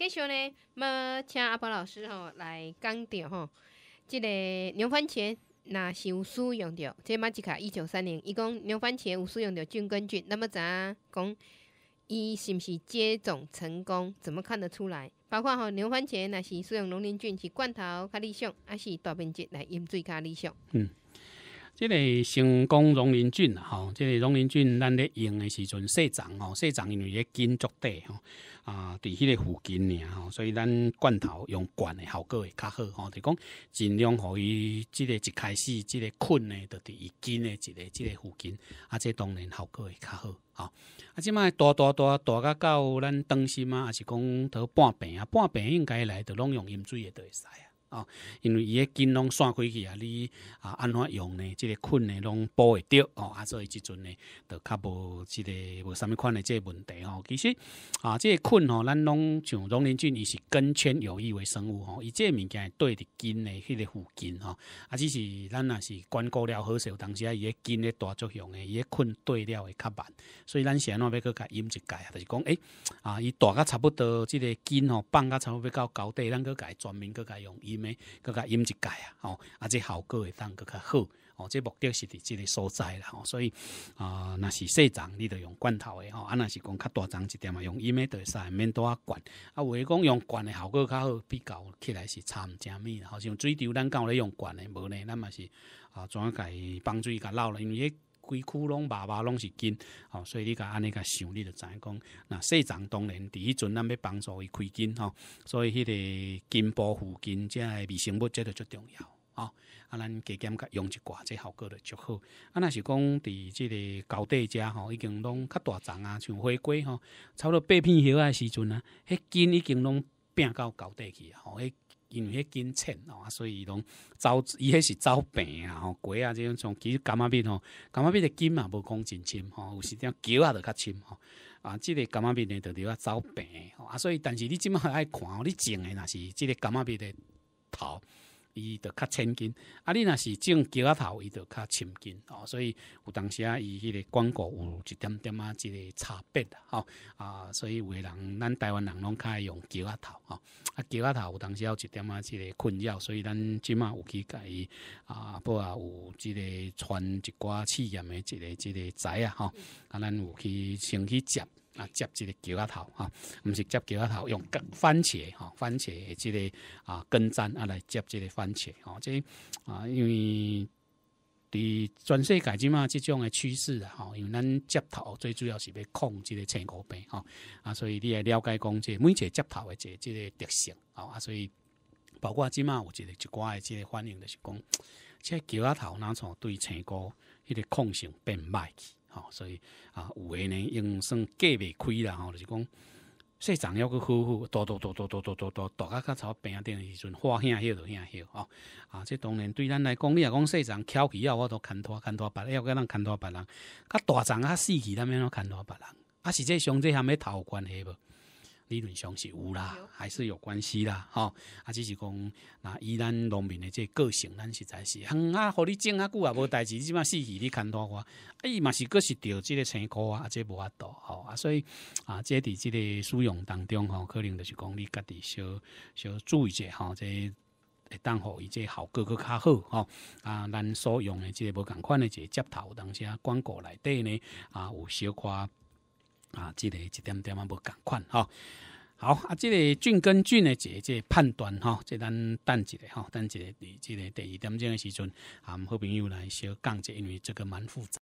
继续呢，要请阿宝老师吼来讲着吼，这个牛番茄那使用用即这马吉卡一九三零，伊讲牛番茄使用用菌根菌，那么怎讲？伊是毋是接种成功？怎么看得出来？包括吼牛番茄若是使用农林菌是罐头较理想，还是大面积来饮水较理想？嗯。即个成功溶林菌啦，吼！即个溶林菌咱咧用的时阵细长吼，细长因为个菌足底吼，啊，伫迄个附近尔吼，所以咱罐头用罐的效果会较好吼，就讲尽量互伊即个一开始即个菌呢，就伫伊菌的即个即个附近，啊，即当然效果会较好吼。啊，即卖大大大大甲到咱当新啊，还是讲倒半病啊，半病应该来就拢用饮水的都会使啊。哦，因为伊个筋拢散开去啊，你啊安怎用呢？即个困呢拢补会着哦，啊所以即阵呢，就较无即个无啥物款个即个问题哦。其实啊，即个困吼，咱拢像龙林俊伊是根圈有益为生物吼，伊即个物件对伫筋个迄个附近哦。啊，只是咱若是关顾了好少，当时啊伊个筋咧大作用诶，伊个困对了会较慢，所以咱是安怎要搁甲医一解啊，就是讲诶，啊伊大甲差不多即个筋吼，放甲差不多到高底，咱搁伊专门搁伊用。咩，更较音一佳啊！吼，啊，这效果会当更较好，哦，这目的是伫即个所在啦。所以啊，那是细脏，你就用罐头诶，吼，啊，若是讲较大脏一点嘛，用伊咩会使，免多啊罐。啊，有诶讲用罐诶效果较好，比较起来是差毋啥物，啦。吼，像水流咱有咧用罐诶，无呢，咱嘛是啊，怎解放水甲捞了？因为规窟拢、麻麻拢是筋，吼，所以你甲安尼甲想，你就影讲，那细丛当然，第一阵咱要帮助伊开筋吼，所以迄个筋部附近，即个微生物即个最重要，吼，啊，咱加减甲用一寡，即效果就足好，啊，若是讲伫即个高地遮，吼，已经拢较大丛啊，像花鸡吼，差不多八片叶啊时阵啊，迄根已经拢变到高地去，吼，迄。因为迄金沉哦，所以伊拢走，伊，迄是走病啊、骨啊即种像其实感冒病吼，感冒病的金嘛无讲真深吼，有时点脚啊都较深吼，啊，即个感冒病呢就叫走病哦，啊，所以但是你即马爱看哦，你种的若是即个感冒病的头。伊就较亲近，啊，你若是种桥仔头，伊就较亲近哦，所以有当时啊，伊迄个广告有一点点啊，即个差别的吼啊，所以有人，咱台湾人拢较爱用桥仔头吼，啊，桥仔头有当时有一点啊，即个困扰，所以咱即马有去甲伊啊，不啊，有即个传一寡试验的即个即个仔啊吼啊，咱有去先去接。啊，接这个桥仔头啊，唔是接桥仔头，用番茄哈，番茄即个啊根茎啊来接这个番茄哦，即啊因为，伫全世界即嘛，即种诶趋势啊，吼，因为咱接头最主要是要控制个青果病吼，啊，所以你会了解讲即每一个接头诶，即即个特性啊，啊，所以包括即嘛，有一个一寡诶，即个反应就是讲，即桥仔头若从对青果迄个抗性变歹去。吼，所以啊，有诶呢，用算过袂开啦吼，就是讲细长要阁好好，多多多多多多多多，大家较早平点时阵花遐许多遐许吼，啊，即当然对咱来讲，你若讲细长翘起后，我都牵拖牵拖别，要阁咱牵拖别人，甲大长啊死去，咱免牵拖别人，啊，是即上这和个头有关系无？理论上是有啦，还是有关系啦，吼啊！只是讲，那以咱农民的这个性，咱实在是，哼啊，互你种啊久啊无代志，即嘛四去，你看我啊，哎嘛是各是着这个成果啊，这无法度，吼啊！所以啊，这伫这个使用当中，吼可能就是讲你家己小小注意者吼这会当好，伊这效果佫较好，吼啊！咱所用的这个无共款的这接头，当啊，广告内底呢，啊，有小可。啊，这个一点点啊，无共款吼。好啊，这个俊跟俊的姐姐判断即、这咱等一下吼，等一下，你即个第二点钟的时阵，啊，好朋友来小讲一下，因为这个蛮复杂。